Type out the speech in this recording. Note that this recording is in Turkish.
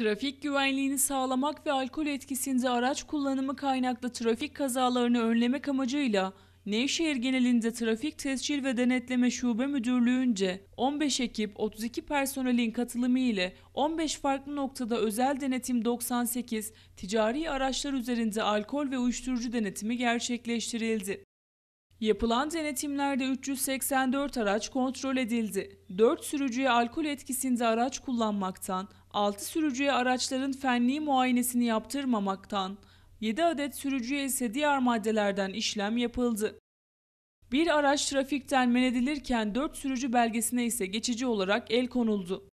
Trafik güvenliğini sağlamak ve alkol etkisinde araç kullanımı kaynaklı trafik kazalarını önlemek amacıyla Nevşehir genelinde Trafik Tescil ve Denetleme Şube Müdürlüğü'nce 15 ekip 32 personelin katılımı ile 15 farklı noktada özel denetim 98, ticari araçlar üzerinde alkol ve uyuşturucu denetimi gerçekleştirildi. Yapılan denetimlerde 384 araç kontrol edildi. 4 sürücüye alkol etkisinde araç kullanmaktan, 6 sürücüye araçların fenli muayenesini yaptırmamaktan, 7 adet sürücüye ise diğer maddelerden işlem yapıldı. Bir araç trafikten men edilirken 4 sürücü belgesine ise geçici olarak el konuldu.